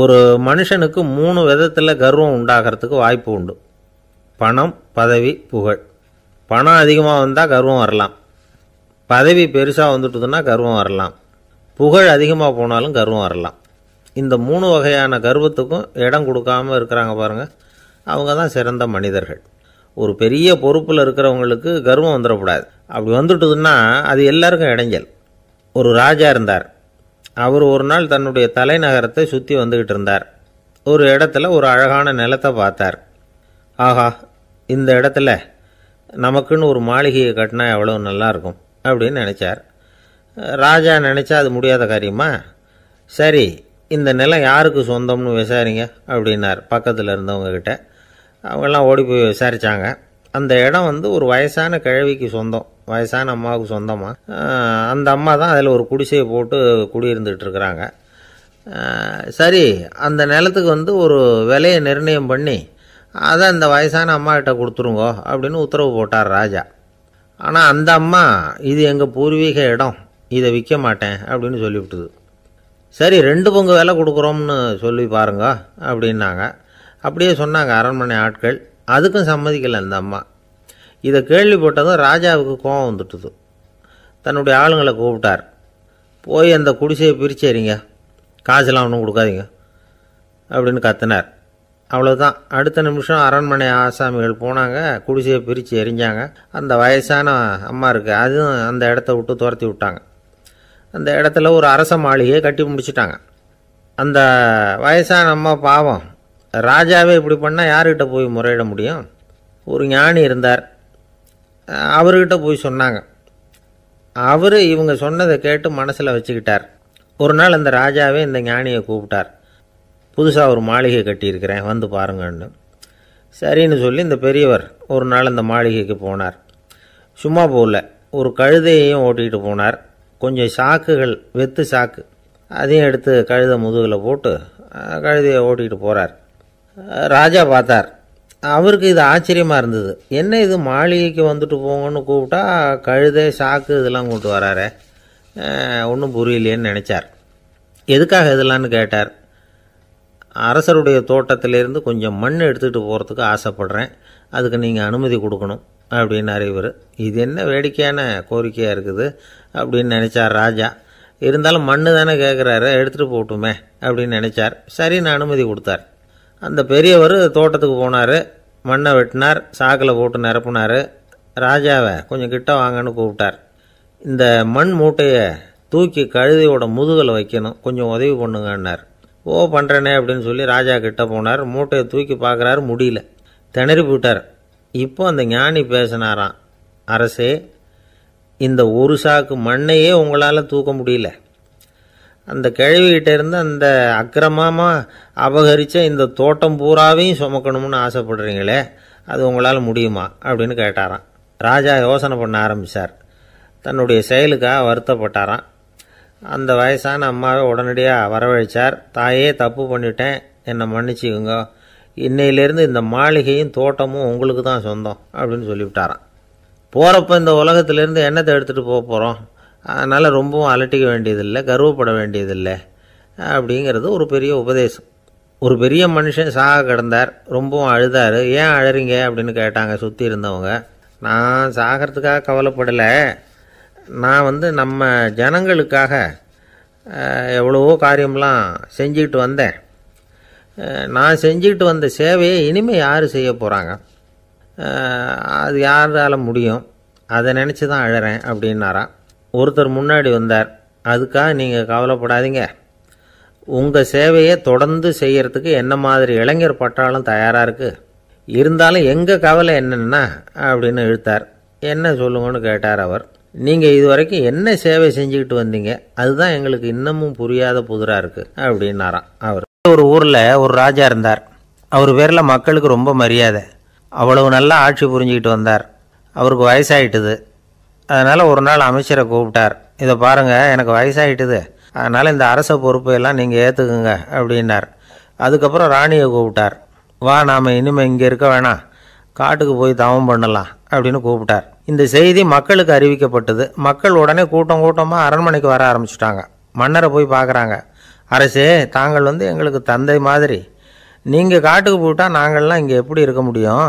ஒரு மனுஷனுக்கு மூணு விதத்தில் கர்வம் உண்டாகிறதுக்கு வாய்ப்பு உண்டு பணம் பதவி புகழ் பணம் அதிகமாக வந்தால் கர்வம் வரலாம் பதவி பெருசாக வந்துட்டுதுன்னா கர்வம் வரலாம் புகழ் அதிகமாக போனாலும் கர்வம் வரலாம் இந்த மூணு வகையான கர்வத்துக்கும் இடம் கொடுக்காமல் இருக்கிறாங்க பாருங்கள் அவங்க தான் சிறந்த மனிதர்கள் ஒரு பெரிய பொறுப்பில் இருக்கிறவங்களுக்கு கர்வம் வந்துடக்கூடாது அப்படி வந்துட்டுதுன்னா அது எல்லாருக்கும் இடைஞ்சல் ஒரு ராஜா இருந்தார் அவர் ஒரு நாள் தன்னுடைய தலைநகரத்தை சுற்றி வந்துக்கிட்டு இருந்தார் ஒரு இடத்துல ஒரு அழகான நிலத்தை பார்த்தார் ஆஹா இந்த இடத்துல நமக்குன்னு ஒரு மாளிகையை கட்டினா எவ்வளோ நல்லாயிருக்கும் அப்படின்னு நினச்சார் ராஜா நினச்சா அது முடியாத காரியமா சரி இந்த நிலம் யாருக்கு சொந்தம்னு விசாரிங்க அப்படின்னார் பக்கத்தில் இருந்தவங்கக்கிட்ட அவங்கெல்லாம் ஓடி போய் விசாரித்தாங்க அந்த இடம் வந்து ஒரு வயசான கிழவிக்கு சொந்தம் வயசான அம்மாவுக்கு சொந்தமாக அந்த அம்மா தான் அதில் ஒரு குடிசையை போட்டு குடியிருந்துகிட்ருக்குறாங்க இருக்கிறாங்க சரி அந்த நிலத்துக்கு வந்து ஒரு விலையை நிர்ணயம் பண்ணி அதை அந்த வயசான அம்மாக்கிட்ட கொடுத்துருங்கோ அப்படின்னு உத்தரவு போட்டார் ராஜா ஆனால் அந்த அம்மா இது எங்கள் பூர்வீக இடம் இதை விற்க மாட்டேன் அப்படின்னு சொல்லிவிட்டுது சரி ரெண்டு பங்கு விலை கொடுக்குறோம்னு சொல்லி பாருங்க அப்படின்னாங்க அப்படியே சொன்னாங்க அரண்மனை ஆட்கள் அதுக்கும் சம்மதிக்கலை அந்த அம்மா இதை கேள்விப்பட்டதும் ராஜாவுக்கு கோபம் வந்துட்டுது தன்னுடைய ஆளுங்களை கூப்பிட்டார் போய் அந்த குடிசையை பிரிச்சேரிங்க காசுலாம் ஒன்றும் கொடுக்காதீங்க அப்படின்னு கத்தினார் அவ்வளோதான் அடுத்த நிமிஷம் அரண்மனை ஆசாமிகள் போனாங்க குடிசையை பிரித்து எரிஞ்சாங்க அந்த வயசான அம்மா இருக்குது அதுவும் அந்த இடத்த விட்டு துரத்தி விட்டாங்க அந்த இடத்துல ஒரு அரச மாளிகையை கட்டி முடிச்சிட்டாங்க அந்த வயசான அம்மா பாவம் ராஜாவே இப்படி பண்ணால் யார்கிட்ட போய் முறையிட முடியும் ஒரு ஞானி இருந்தார் அவர்கிட்ட போய் சொன்னாங்க அவர் இவங்க சொன்னதை கேட்டு மனசில் வச்சுக்கிட்டார் ஒரு நாள் அந்த ராஜாவே இந்த ஞானியை கூப்பிட்டார் புதுசாக ஒரு மாளிகை கட்டியிருக்கிறேன் வந்து பாருங்கன்னு சரின்னு சொல்லி இந்த பெரியவர் ஒரு நாள் அந்த மாளிகைக்கு போனார் சும்மா போகல ஒரு கழுதையையும் ஓட்டிகிட்டு போனார் கொஞ்சம் சாக்குகள் வெத்து சாக்கு அதையும் எடுத்து கழுதை முதுகில் போட்டு கழுதையை ஓட்டிகிட்டு போகிறார் ராஜா பார்த்தார் அவருக்கு இது ஆச்சரியமாக இருந்தது என்ன இது மாளிகைக்கு வந்துட்டு போங்கன்னு கூப்பிட்டா கழுதை சாக்கு இதெல்லாம் கூப்பிட்டு வராரு ஒன்றும் புரியலையேன்னு நினச்சார் எதுக்காக இதெல்லாம்னு கேட்டார் அரசருடைய தோட்டத்திலேருந்து கொஞ்சம் மண் எடுத்துகிட்டு போகிறதுக்கு ஆசைப்பட்றேன் அதுக்கு நீங்கள் அனுமதி கொடுக்கணும் அப்படின்னு இவர் இது என்ன வேடிக்கையான கோரிக்கையாக இருக்குது அப்படின்னு நினச்சார் ராஜா இருந்தாலும் மண்ணு தானே கேட்குறாரு எடுத்துகிட்டு போகட்டுமே அப்படின்னு நினச்சார் சரின்னு அனுமதி கொடுத்தார் அந்த பெரியவர் தோட்டத்துக்கு போனார் மண்ணை வெட்டினார் சாக்கில் போட்டு நிரப்புனார் ராஜாவை கொஞ்சம் கிட்ட வாங்கன்னு கூப்பிட்டார் இந்த மண் மூட்டையை தூக்கி கழுதியோட முதுகில் வைக்கணும் கொஞ்சம் உதவி பண்ணுங்கன்னார் ஓ பண்ணுறேனே அப்படின்னு சொல்லி ராஜா கிட்ட போனார் மூட்டையை தூக்கி பார்க்குறாரு முடியல திணறி போயிட்டார் இப்போ அந்த ஞானி பேசினாராம் அரசே இந்த ஒரு சாக்கு மண்ணையே உங்களால் தூக்க முடியல அந்த கிழவிகிட்ட இருந்து அந்த அக்கிரமமாக அபகரித்த இந்த தோட்டம் பூராவையும் சுமக்கணும்னு ஆசைப்படுறீங்களே அது உங்களால் முடியுமா அப்படின்னு கேட்டாராம் ராஜா யோசனை பண்ண ஆரம்பித்தார் தன்னுடைய செயலுக்காக வருத்தப்பட்டாராம் அந்த வயசான அம்மாவை உடனடியாக வரவழைச்சார் தாயே தப்பு பண்ணிட்டேன் என்னை மன்னிச்சுக்குங்க இன்னையிலேருந்து இந்த மாளிகையும் தோட்டமும் உங்களுக்கு தான் சொந்தம் அப்படின்னு சொல்லிவிட்டாராம் போகிறப்ப இந்த உலகத்துலேருந்து என்னத்தை எடுத்துகிட்டு போக போகிறோம் அதனால் ரொம்பவும் அலட்டிக்க வேண்டியதில்லை கர்வப்பட வேண்டியதில்லை அப்படிங்கிறது ஒரு பெரிய உபதேசம் ஒரு பெரிய மனுஷன் சாக கிடந்தார் ரொம்பவும் அழுதார் ஏன் அழறீங்க அப்படின்னு கேட்டாங்க சுற்றி இருந்தவங்க நான் சாகிறதுக்காக கவலைப்படலை நான் வந்து நம்ம ஜனங்களுக்காக எவ்வளவோ காரியம்லாம் செஞ்சுக்கிட்டு வந்தேன் நான் செஞ்சுக்கிட்டு வந்த சேவையை இனிமேல் யார் செய்ய போகிறாங்க அது யாரால் முடியும் அதை நினச்சி தான் அழகிறேன் அப்படின்னாரான் ஒருத்தர் முன்னாடி வந்தார் அதுக்காக நீங்கள் கவலைப்படாதீங்க உங்கள் சேவையை தொடர்ந்து செய்கிறதுக்கு என்ன மாதிரி இளைஞர் பட்டாளம் தயாராக இருக்குது இருந்தாலும் எங்கள் கவலை என்னென்னா அப்படின்னு இழுத்தார் என்ன சொல்லுங்கன்னு கேட்டார் அவர் நீங்கள் இது வரைக்கும் என்ன சேவை செஞ்சுக்கிட்டு வந்தீங்க அதுதான் எங்களுக்கு இன்னமும் புரியாத புதிராக இருக்குது அப்படின்னாராம் அவர் ஒரு ஊரில் ஒரு ராஜா இருந்தார் அவர் பேரில் மக்களுக்கு ரொம்ப மரியாதை அவ்வளவு நல்லா ஆட்சி புரிஞ்சுக்கிட்டு வந்தார் அவருக்கு வயசாகிட்டுது அதனால் ஒரு நாள் அமைச்சரை கூப்பிட்டார் இதை பாருங்கள் எனக்கு வயசாகிட்டுது அதனால் இந்த அரச பொறுப்பை எல்லாம் நீங்கள் ஏற்றுக்குங்க அப்படின்னார் அதுக்கப்புறம் ராணியை கூப்பிட்டார் வா நாம் இனிமேல் இங்கே இருக்க வேணாம் காட்டுக்கு போய் தவம் பண்ணலாம் அப்படின்னு கூப்பிட்டார் இந்த செய்தி மக்களுக்கு அறிவிக்கப்பட்டது மக்கள் உடனே கூட்டம் கூட்டமாக அரண்மனைக்கு வர ஆரம்பிச்சிட்டாங்க மன்னரை போய் பார்க்குறாங்க அரசே தாங்கள் வந்து எங்களுக்கு தந்தை மாதிரி நீங்கள் காட்டுக்கு போயிட்டால் நாங்கள்லாம் இங்கே எப்படி இருக்க முடியும்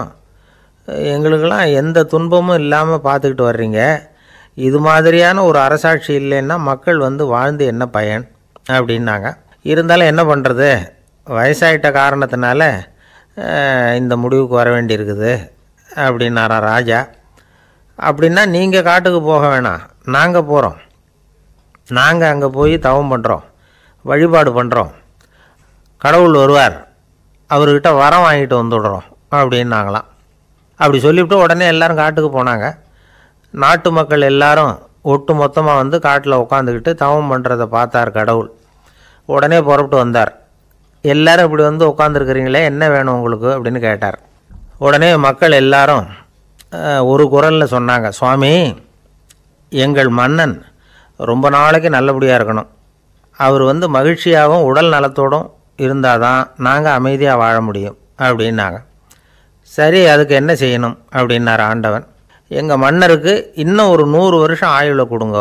எங்களுக்கெல்லாம் எந்த துன்பமும் இல்லாமல் பார்த்துக்கிட்டு வர்றீங்க இது மாதிரியான ஒரு அரசாட்சி இல்லைன்னா மக்கள் வந்து வாழ்ந்து என்ன பயன் அப்படின்னாங்க இருந்தாலும் என்ன பண்ணுறது வயசாயிட்ட காரணத்தினால இந்த முடிவுக்கு வர வேண்டியிருக்குது அப்படின்னாரா ராஜா அப்படின்னா நீங்கள் காட்டுக்கு போக வேணாம் நாங்கள் போகிறோம் நாங்கள் அங்கே போய் தவம் பண்ணுறோம் வழிபாடு பண்ணுறோம் கடவுள் வருவார் அவர்கிட்ட வரம் வாங்கிட்டு வந்துடுறோம் அப்படின்னாங்களாம் அப்படி சொல்லிவிட்டு உடனே எல்லோரும் காட்டுக்கு போனாங்க நாட்டு மக்கள் எல்லாரும் ஒட்டு மொத்தமாக வந்து காட்டில் உட்காந்துக்கிட்டு தவம் பண்ணுறதை பார்த்தார் கடவுள் உடனே புறப்பட்டு வந்தார் எல்லாரும் இப்படி வந்து உட்காந்துருக்குறீங்களே என்ன வேணும் உங்களுக்கு அப்படின்னு கேட்டார் உடனே மக்கள் எல்லாரும் ஒரு குரலில் சொன்னாங்க சுவாமி எங்கள் மன்னன் ரொம்ப நாளைக்கு நல்லபடியாக இருக்கணும் அவர் வந்து மகிழ்ச்சியாகவும் உடல் நலத்தோடும் இருந்தால் தான் நாங்கள் அமைதியாக வாழ முடியும் அப்படின்னாங்க சரி அதுக்கு என்ன செய்யணும் அப்படின்னார் ஆண்டவன் எங்கள் மன்னருக்கு இன்னும் ஒரு நூறு வருஷம் ஆயுளை கொடுங்க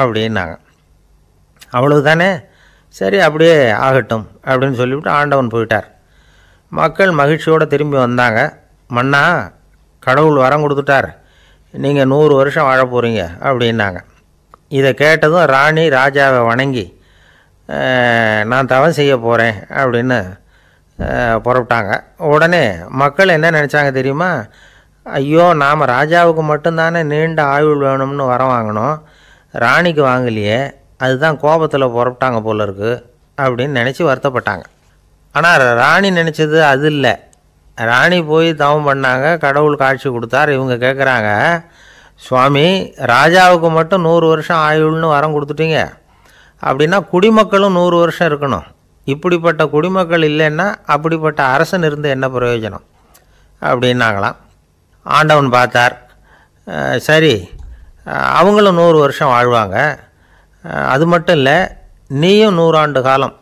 அப்படின்னாங்க அவ்வளவு தானே சரி அப்படியே ஆகட்டும் அப்படின்னு சொல்லிவிட்டு ஆண்டவன் போயிட்டார் மக்கள் மகிழ்ச்சியோடு திரும்பி வந்தாங்க மன்னா கடவுள் வரம் கொடுத்துட்டார் நீங்கள் நூறு வருஷம் வாழ போகிறீங்க அப்படின்னாங்க இதை கேட்டதும் ராணி ராஜாவை வணங்கி நான் தவம் செய்ய போகிறேன் அப்படின்னு புறப்பட்டாங்க உடனே மக்கள் என்ன நினச்சாங்க தெரியுமா ஐயோ நாம் ராஜாவுக்கு மட்டும்தானே நீண்ட ஆயுள் வேணும்னு வரம் வாங்கினோம் ராணிக்கு வாங்கலையே அதுதான் கோபத்தில் புறப்பட்டாங்க போல இருக்குது அப்படின்னு நினச்சி வருத்தப்பட்டாங்க ஆனால் ராணி நினச்சது அது இல்லை ராணி போய் தவம் பண்ணாங்க கடவுள் காட்சி கொடுத்தார் இவங்க கேட்குறாங்க சுவாமி ராஜாவுக்கு மட்டும் நூறு வருஷம் ஆயுள்னு வரம் கொடுத்துட்டீங்க அப்படின்னா குடிமக்களும் நூறு வருஷம் இருக்கணும் இப்படிப்பட்ட குடிமக்கள் இல்லைன்னா அப்படிப்பட்ட அரசன் இருந்து என்ன பிரயோஜனம் அப்படின்னாங்களாம் ஆண்டவன் பார்த்தார் சரி அவங்களும் நூறு வருஷம் வாழ்வாங்க அது மட்டும் இல்லை நீயும் நூறாண்டு காலம்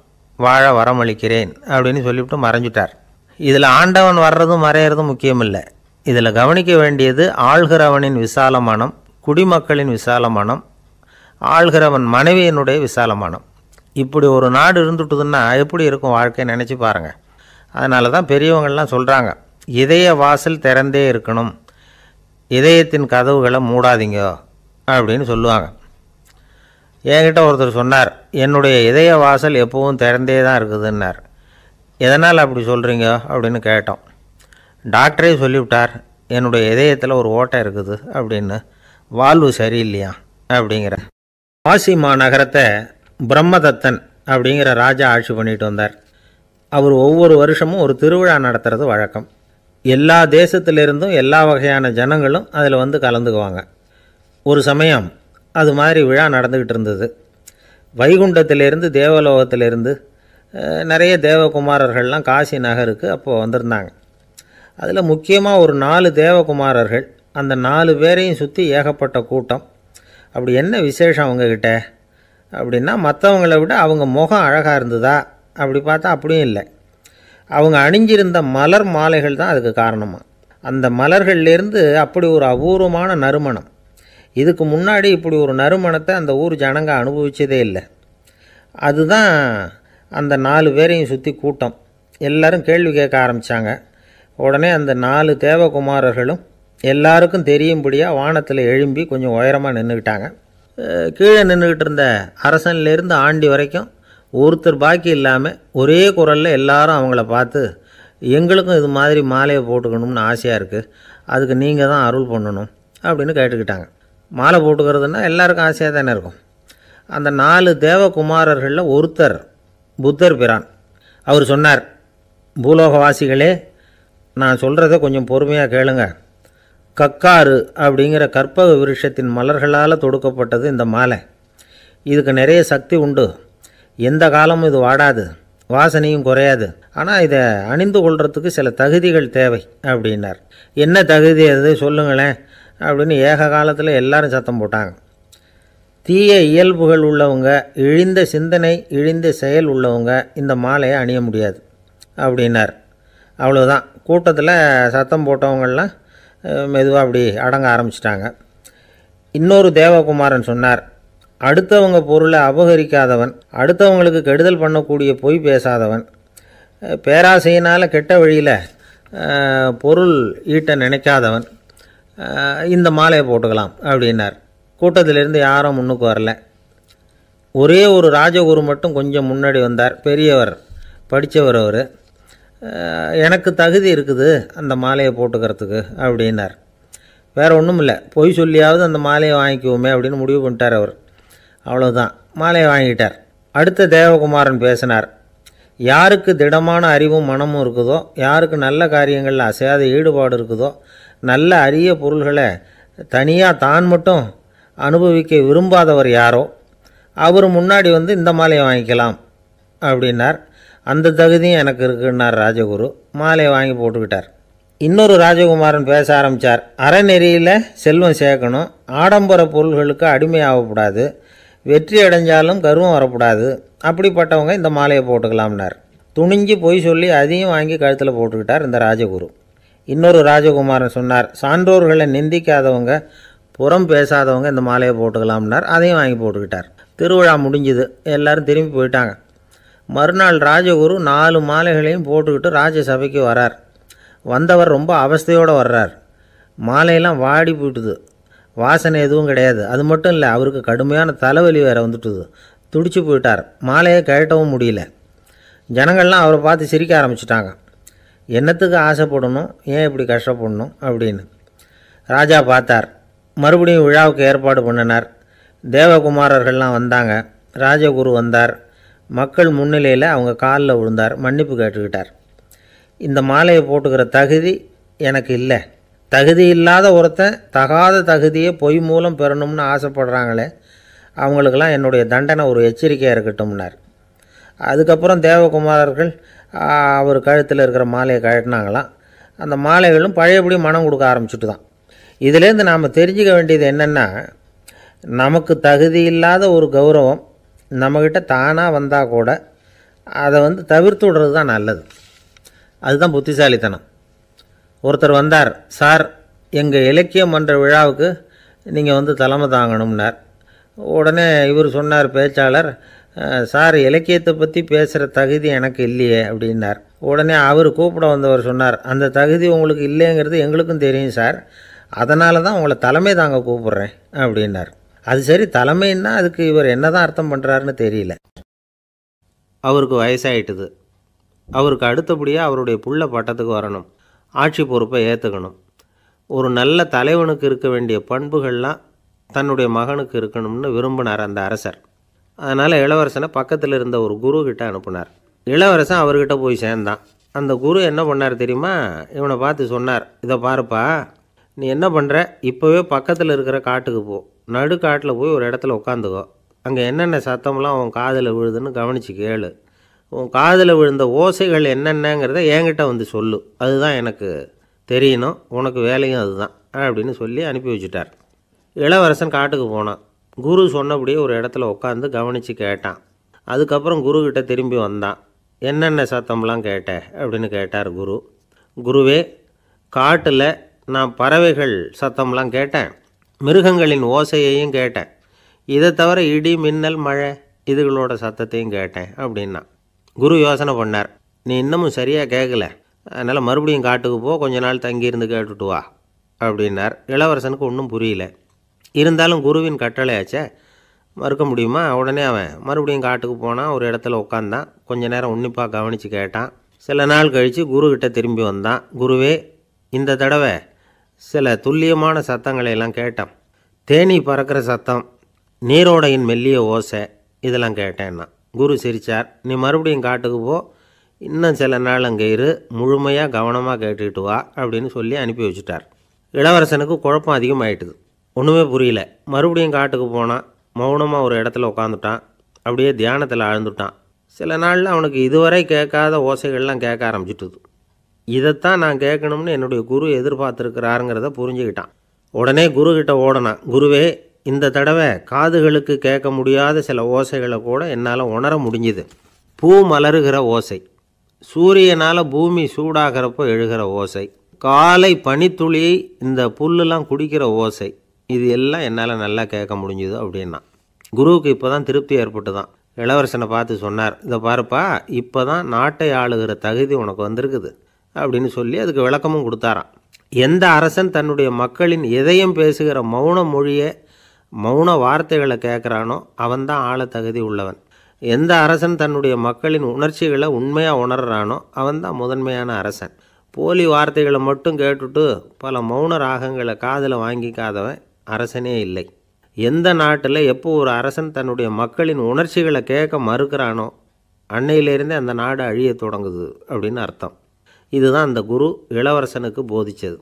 வாழ வரமளிக்கிறேன் அப்படின்னு சொல்லிவிட்டு மறைஞ்சிட்டார் இதில் ஆண்டவன் வர்றதும் மறையிறதும் முக்கியமில்லை இதில் கவனிக்க வேண்டியது ஆள்கிறவனின் விசாலமானம் குடிமக்களின் விசாலமானம் ஆள்கிறவன் மனைவியினுடைய விசாலமானம் இப்படி ஒரு நாடு இருந்துட்டுதுன்னா எப்படி இருக்கும் வாழ்க்கையை நினச்சி பாருங்கள் அதனால தான் பெரியவங்கள்லாம் சொல்கிறாங்க இதய வாசல் திறந்தே இருக்கணும் இதயத்தின் கதவுகளை மூடாதீங்க அப்படின்னு சொல்லுவாங்க என்கிட்ட ஒருத்தர் சொன்னார் என்னுடைய இதய வாசல் எப்பவும் திறந்தே தான் இருக்குதுன்னார் எதனால் அப்படி சொல்கிறீங்க அப்படின்னு கேட்டோம் டாக்டரே சொல்லிவிட்டார் என்னுடைய இதயத்தில் ஒரு ஓட்டை இருக்குது அப்படின்னு வாழ்வு சரியில்லையா அப்படிங்கிற வாசி மாநகரத்தை பிரம்மதத்தன் அப்படிங்கிற ராஜா ஆட்சி பண்ணிட்டு வந்தார் அவர் ஒவ்வொரு வருஷமும் ஒரு திருவிழா நடத்துறது வழக்கம் எல்லா தேசத்திலிருந்தும் எல்லா வகையான ஜனங்களும் அதில் வந்து கலந்துக்குவாங்க ஒரு சமயம் அது மாதிரி விழா நடந்துக்கிட்டு இருந்தது வைகுண்டத்திலேருந்து தேவலோகத்திலேருந்து நிறைய தேவகுமாரர்கள்லாம் காசி நகருக்கு அப்போது வந்திருந்தாங்க அதில் முக்கியமாக ஒரு நாலு தேவகுமாரர்கள் அந்த நாலு பேரையும் சுற்றி ஏகப்பட்ட கூட்டம் அப்படி என்ன விசேஷம் அவங்கக்கிட்ட அப்படின்னா மற்றவங்களை விட அவங்க முகம் அழகாக இருந்ததா அப்படி பார்த்தா அப்படியும் இல்லை அவங்க அணிஞ்சிருந்த மலர் மாலைகள் தான் அதுக்கு காரணமாக அந்த மலர்கள்லேருந்து அப்படி ஒரு அபூர்வமான நறுமணம் இதுக்கு முன்னாடி இப்படி ஒரு நறுமணத்தை அந்த ஊர் ஜனங்க அனுபவித்ததே இல்லை அதுதான் அந்த நாலு பேரையும் சுற்றி கூட்டம் எல்லோரும் கேள்வி கேட்க ஆரம்பித்தாங்க உடனே அந்த நாலு தேவகுமாரர்களும் எல்லாருக்கும் தெரியும்படியாக வானத்தில் எழும்பி கொஞ்சம் உயரமாக நின்றுக்கிட்டாங்க கீழே நின்றுக்கிட்டு இருந்த அரசன்லேருந்து ஆண்டி வரைக்கும் ஒருத்தர் பாக்கி இல்லாமல் ஒரே குரலில் எல்லாரும் அவங்கள பார்த்து எங்களுக்கும் இது மாதிரி மாலையை போட்டுக்கணும்னு ஆசையாக இருக்குது அதுக்கு நீங்கள் தான் அருள் பண்ணணும் அப்படின்னு கேட்டுக்கிட்டாங்க மாலை போட்டுக்கிறதுனா எல்லாருக்கும் ஆசையாக தானே இருக்கும் அந்த நாலு தேவகுமாரர்களில் ஒருத்தர் புத்தர் பிரான் அவர் சொன்னார் பூலோகவாசிகளே நான் சொல்கிறத கொஞ்சம் பொறுமையாக கேளுங்கள் கக்காறு அப்படிங்கிற கற்பக விருஷத்தின் மலர்களால் தொடுக்கப்பட்டது இந்த மாலை இதுக்கு நிறைய சக்தி உண்டு எந்த காலமும் இது வாடாது வாசனையும் குறையாது ஆனால் இதை அணிந்து கொள்கிறதுக்கு சில தகுதிகள் தேவை அப்படின்னார் என்ன தகுதி அது சொல்லுங்களேன் அப்படின்னு ஏக காலத்தில் எல்லாரும் சத்தம் போட்டாங்க தீய இயல்புகள் உள்ளவங்க இழிந்த சிந்தனை இழிந்த செயல் உள்ளவங்க இந்த மாலையை அணிய முடியாது அப்படின்னார் அவ்வளோதான் கூட்டத்தில் சத்தம் போட்டவங்கள்லாம் மெதுவாக அப்படி அடங்க ஆரம்பிச்சிட்டாங்க இன்னொரு தேவகுமாரன் சொன்னார் அடுத்தவங்க பொருளை அபகரிக்காதவன் அடுத்தவங்களுக்கு கெடுதல் பண்ணக்கூடிய பொய் பேசாதவன் பேராசையினால் கெட்ட வழியில் பொருள் ஈட்ட நினைக்காதவன் இந்த மாலையை போட்டுக்கலாம் அப்படின்னார் கூட்டத்திலிருந்து யாரும் முன்னுக்கு வரல ஒரே ஒரு ராஜகுரு மட்டும் கொஞ்சம் முன்னாடி வந்தார் பெரியவர் படித்தவர் அவர் எனக்கு தகுதி இருக்குது அந்த மாலையை போட்டுக்கிறதுக்கு அப்படின்னார் வேறு ஒன்றும் இல்லை பொய் சொல்லியாவது அந்த மாலையை வாங்கிக்குவோமே அப்படின்னு முடிவு பண்ணிட்டார் அவர் அவ்வளோதான் மாலையை வாங்கிட்டார் அடுத்த தேவகுமாரன் பேசினார் யாருக்கு திடமான அறிவும் மனமும் இருக்குதோ யாருக்கு நல்ல காரியங்களில் அசையாத ஈடுபாடு இருக்குதோ நல்ல அரிய பொருள்களை தனியாக தான் மட்டும் அனுபவிக்க விரும்பாதவர் யாரோ அவர் முன்னாடி வந்து இந்த மாலையை வாங்கிக்கலாம் அப்படின்னார் அந்த தகுதியும் எனக்கு இருக்குன்னார் ராஜகுரு மாலையை வாங்கி போட்டுக்கிட்டார் இன்னொரு ராஜகுமாரன் பேச ஆரம்பித்தார் அறநெறியில் செல்வம் சேர்க்கணும் ஆடம்பர பொருள்களுக்கு அடிமையாகக்கூடாது வெற்றி அடைஞ்சாலும் கருவம் வரக்கூடாது அப்படிப்பட்டவங்க இந்த மாலையை போட்டுக்கலாம்னார் துணிஞ்சு பொய் சொல்லி அதையும் வாங்கி கழுத்தில் போட்டுக்கிட்டார் இந்த ராஜகுரு இன்னொரு ராஜகுமாரன் சொன்னார் சான்றோர்களை நிந்திக்காதவங்க புறம் பேசாதவங்க இந்த மாலையை போட்டுக்கலாம்னார் அதையும் வாங்கி போட்டுக்கிட்டார் திருவிழா முடிஞ்சுது எல்லோரும் திரும்பி போயிட்டாங்க மறுநாள் ராஜகுரு நாலு மாலைகளையும் போட்டுக்கிட்டு ராஜசபைக்கு வரார் வந்தவர் ரொம்ப அவஸ்தையோடு வர்றார் மாலையெல்லாம் வாடி போயிட்டுது வாசனை எதுவும் கிடையாது அது மட்டும் இல்லை அவருக்கு கடுமையான தலைவலி வேறு வந்துட்டுது துடிச்சு போயிட்டார் மாலையை கழட்டவும் முடியல ஜனங்கள்லாம் அவரை பார்த்து சிரிக்க ஆரம்பிச்சிட்டாங்க என்னத்துக்கு ஆசைப்படணும் ஏன் இப்படி கஷ்டப்படணும் அப்படின்னு ராஜா பார்த்தார் மறுபடியும் விழாவுக்கு ஏற்பாடு பண்ணினார் தேவகுமாரர்கள்லாம் வந்தாங்க ராஜகுரு வந்தார் மக்கள் முன்னிலையில் அவங்க காலில் விழுந்தார் மன்னிப்பு கேட்டுக்கிட்டார் இந்த மாலையை போட்டுக்கிற தகுதி எனக்கு இல்லை தகுதி இல்லாத ஒருத்தன் தகாத தகுதியை பொய் மூலம் பெறணும்னு ஆசைப்படுறாங்களே அவங்களுக்கெல்லாம் என்னுடைய தண்டனை ஒரு எச்சரிக்கையாக இருக்கட்டும்னார் அதுக்கப்புறம் தேவகுமாரர்கள் அவர் கழுத்தில் இருக்கிற மாலையை கழட்டினாங்களாம் அந்த மாலைகளும் பழையபடி மனம் கொடுக்க ஆரம்பிச்சுட்டு தான் இதுலேருந்து நாம் தெரிஞ்சுக்க வேண்டியது என்னென்னா நமக்கு தகுதி இல்லாத ஒரு கௌரவம் நம்மக்கிட்ட தானாக வந்தால் கூட அதை வந்து தவிர்த்து விடுறது தான் நல்லது அதுதான் புத்திசாலித்தனம் ஒருத்தர் வந்தார் சார் எங்கள் இலக்கியம் பண்ணுற விழாவுக்கு நீங்கள் வந்து தலைமை தாங்கணும்னார் உடனே இவர் சொன்னார் பேச்சாளர் சார் இலக்கியத்தை பற்றி பேசுகிற தகுதி எனக்கு இல்லையே அப்படின்னார் உடனே அவர் கூப்பிட வந்தவர் சொன்னார் அந்த தகுதி உங்களுக்கு இல்லைங்கிறது எங்களுக்கும் தெரியும் சார் அதனால தான் உங்களை தலைமை தாங்க கூப்பிட்றேன் அப்படின்னார் அது சரி தலைமைன்னா அதுக்கு இவர் என்ன தான் அர்த்தம் பண்ணுறாருன்னு தெரியல அவருக்கு வயசாயிட்டுது அவருக்கு அடுத்தபடியாக அவருடைய புள்ள பட்டத்துக்கு வரணும் ஆட்சி பொறுப்பை ஏற்றுக்கணும் ஒரு நல்ல தலைவனுக்கு இருக்க வேண்டிய பண்புகள்லாம் தன்னுடைய மகனுக்கு இருக்கணும்னு விரும்பினார் அந்த அரசர் அதனால் இளவரசனை பக்கத்தில் இருந்த ஒரு குரு கிட்ட அனுப்புனார் இளவரசன் அவர்கிட்ட போய் சேர்ந்தான் அந்த குரு என்ன பண்ணார் தெரியுமா இவனை பார்த்து சொன்னார் இதை பாருப்பா நீ என்ன பண்ணுற இப்போவே பக்கத்தில் இருக்கிற காட்டுக்கு போ நடுக்காட்டில் போய் ஒரு இடத்துல உட்காந்துக்கோ அங்கே என்னென்ன சத்தம்லாம் உன் காதில் விழுதுன்னு கவனித்து கேளு உன் காதில் விழுந்த ஓசைகள் என்னென்னங்கிறத என்கிட்ட வந்து சொல்லு அதுதான் எனக்கு தெரியணும் உனக்கு வேலையும் அதுதான் அப்படின்னு சொல்லி அனுப்பி வச்சுட்டார் இளவரசன் காட்டுக்கு போனான் குரு சொன்னபடியே ஒரு இடத்துல உட்காந்து கவனித்து கேட்டான் அதுக்கப்புறம் குருக்கிட்ட திரும்பி வந்தான் என்னென்ன சத்தம்லாம் கேட்ட அப்படின்னு கேட்டார் குரு குருவே காட்டில் நான் பறவைகள் சத்தம்லாம் கேட்டேன் மிருகங்களின் ஓசையையும் கேட்டேன் இதை தவிர இடி மின்னல் மழை இதுகளோட சத்தத்தையும் கேட்டேன் அப்படின்னா குரு யோசனை பண்ணார் நீ இன்னமும் சரியாக கேட்கல அதனால் மறுபடியும் காட்டுக்கு போ கொஞ்ச நாள் தங்கியிருந்து கேட்டுட்டு வா அப்படின்னார் இளவரசனுக்கு ஒன்றும் புரியல இருந்தாலும் குருவின் கட்டளையாச்சே மறுக்க முடியுமா உடனே அவன் மறுபடியும் காட்டுக்கு போனால் ஒரு இடத்துல உட்காந்தான் கொஞ்ச நேரம் உன்னிப்பாக கவனித்து கேட்டான் சில நாள் கழித்து குருக்கிட்ட திரும்பி வந்தான் குருவே இந்த தடவை சில துல்லியமான சத்தங்களை எல்லாம் கேட்டேன் தேனி பறக்கிற சத்தம் நீரோடையின் மெல்லிய ஓசை இதெல்லாம் கேட்டேன் நான் குரு சிரித்தார் நீ மறுபடியும் காட்டுக்கு போ இன்னும் சில நாள் அங்கே இரு முழுமையாக கவனமாக கேட்டுக்கிட்டு வா அப்படின்னு சொல்லி அனுப்பி வச்சுட்டார் இளவரசனுக்கு குழப்பம் அதிகமாகிட்டுது ஒன்றுமே புரியல மறுபடியும் காட்டுக்கு போனான் மௌனமாக ஒரு இடத்துல உட்காந்துட்டான் அப்படியே தியானத்தில் ஆழ்ந்துட்டான் சில நாளில் அவனுக்கு இதுவரை கேட்காத ஓசைகள்லாம் கேட்க ஆரம்பிச்சிட்டுது இதைத்தான் நான் கேட்கணும்னு என்னுடைய குரு எதிர்பார்த்துருக்கிறாருங்கிறத புரிஞ்சுக்கிட்டான் உடனே குரு கிட்ட ஓடனான் குருவே இந்த தடவை காதுகளுக்கு கேட்க முடியாத சில ஓசைகளை கூட என்னால் உணர முடிஞ்சுது பூ மலருகிற ஓசை சூரியனால் பூமி சூடாகிறப்போ எழுகிற ஓசை காலை பனித்துளியை இந்த புல்லுலாம் குடிக்கிற ஓசை இது எல்லாம் என்னால் நல்லா கேட்க முடிஞ்சுது அப்படின்னா குருவுக்கு இப்போ தான் திருப்தி ஏற்பட்டு தான் இளவரசனை பார்த்து சொன்னார் இதை பாருப்பா இப்போ தான் நாட்டை ஆளுகிற தகுதி உனக்கு வந்திருக்குது அப்படின்னு சொல்லி அதுக்கு விளக்கமும் கொடுத்தாராம் எந்த அரசன் தன்னுடைய மக்களின் எதையும் பேசுகிற மௌன மொழியை மௌன வார்த்தைகளை கேட்குறானோ அவன்தான் ஆள தகுதி உள்ளவன் எந்த அரசன் தன்னுடைய மக்களின் உணர்ச்சிகளை உண்மையாக உணர்றானோ அவன்தான் முதன்மையான அரசன் போலி வார்த்தைகளை மட்டும் கேட்டுட்டு பல மௌன ராகங்களை காதில் வாங்கிக்காதவன் அரசனே இல்லை எந்த நாட்டில் எப்போ ஒரு அரசன் தன்னுடைய மக்களின் உணர்ச்சிகளை கேட்க மறுக்கிறானோ அன்னையிலேருந்தே அந்த நாடு அழிய தொடங்குது அப்படின்னு அர்த்தம் இதுதான் அந்த குரு இளவரசனுக்கு போதித்தது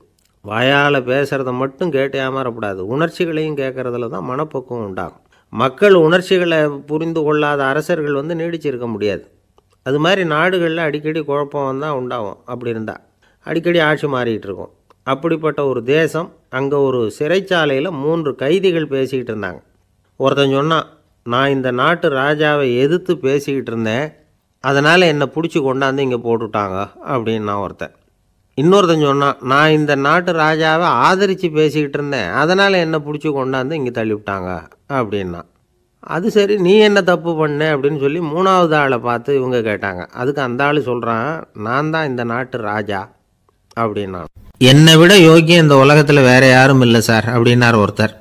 வாயால் பேசுகிறத மட்டும் கேட்டு ஏமாறப்படாது உணர்ச்சிகளையும் கேட்குறதுல தான் மனப்பக்குவம் உண்டாகும் மக்கள் உணர்ச்சிகளை புரிந்து கொள்ளாத அரசர்கள் வந்து நீடிச்சிருக்க முடியாது அது மாதிரி நாடுகளில் அடிக்கடி குழப்பம் தான் உண்டாகும் அப்படி இருந்தால் அடிக்கடி ஆட்சி மாறிக்கிட்டு இருக்கும் அப்படிப்பட்ட ஒரு தேசம் அங்கே ஒரு சிறைச்சாலையில் மூன்று கைதிகள் பேசிக்கிட்டு இருந்தாங்க ஒருத்தன் சொன்னான் நான் இந்த நாட்டு ராஜாவை எதிர்த்து பேசிக்கிட்டு இருந்தேன் அதனால் என்னை பிடிச்சி கொண்டாந்து இங்கே போட்டுவிட்டாங்க அப்படின்னா ஒருத்தன் இன்னொருத்தன் சொன்னான் நான் இந்த நாட்டு ராஜாவை ஆதரித்து பேசிக்கிட்டு இருந்தேன் அதனால் என்னை பிடிச்சி கொண்டாந்து இங்கே தள்ளிவிட்டாங்க அப்படின்னா அது சரி நீ என்ன தப்பு பண்ண அப்படின்னு சொல்லி மூணாவது ஆளை பார்த்து இவங்க கேட்டாங்க அதுக்கு அந்த ஆள் சொல்கிறான் நான் தான் இந்த நாட்டு ராஜா அப்படின்னா என்னை விட யோக்கியம் இந்த உலகத்தில் வேறு யாரும் இல்லை சார் அப்படின்னார் ஒருத்தர்